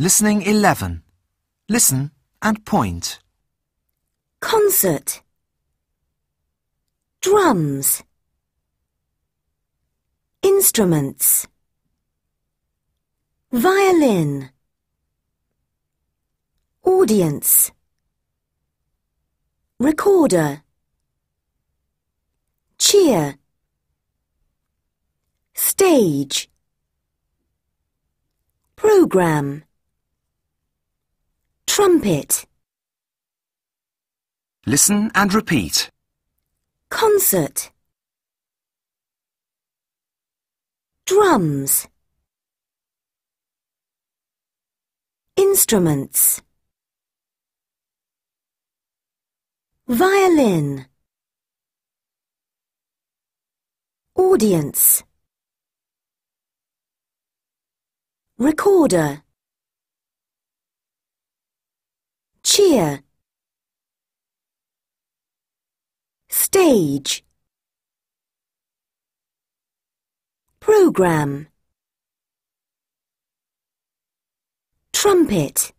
Listening 11. Listen and point. Concert. Drums. Instruments. Violin. Audience. Recorder. Cheer. Stage. Program. Trumpet. Listen and repeat. Concert. Drums. Instruments. Violin. Audience. Recorder. cheer stage program trumpet